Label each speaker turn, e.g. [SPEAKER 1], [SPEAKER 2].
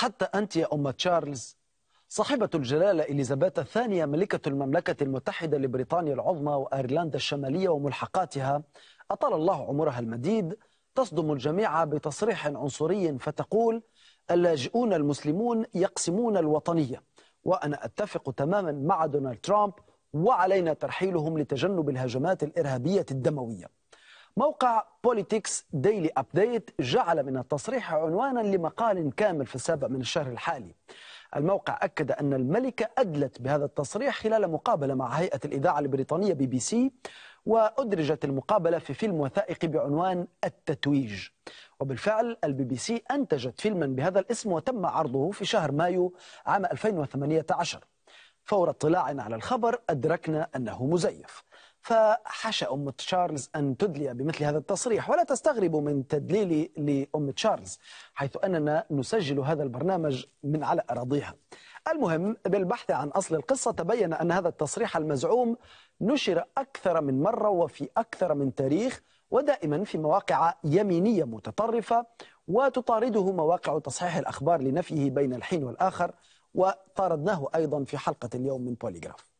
[SPEAKER 1] حتى أنت يا أم تشارلز صاحبة الجلالة إليزابيث الثانية ملكة المملكة المتحدة لبريطانيا العظمى وأيرلندا الشمالية وملحقاتها أطال الله عمرها المديد تصدم الجميع بتصريح عنصري فتقول اللاجئون المسلمون يقسمون الوطنية وأنا أتفق تماما مع دونالد ترامب وعلينا ترحيلهم لتجنب الهجمات الإرهابية الدموية موقع بوليتكس ديلي أبديت جعل من التصريح عنوانا لمقال كامل في السابع من الشهر الحالي الموقع أكد أن الملكة أدلت بهذا التصريح خلال مقابلة مع هيئة الإذاعة البريطانية بي بي سي وأدرجت المقابلة في فيلم وثائقي بعنوان التتويج وبالفعل البي بي سي أنتجت فيلما بهذا الاسم وتم عرضه في شهر مايو عام 2018 فور اطلاعنا على الخبر أدركنا أنه مزيف فحشى أم تشارلز أن تدلي بمثل هذا التصريح ولا تستغربوا من تدليلي لأم تشارلز حيث أننا نسجل هذا البرنامج من على أراضيها المهم بالبحث عن أصل القصة تبين أن هذا التصريح المزعوم نشر أكثر من مرة وفي أكثر من تاريخ ودائما في مواقع يمينية متطرفة وتطارده مواقع تصحيح الأخبار لنفيه بين الحين والآخر وطاردناه أيضا في حلقة اليوم من بوليغراف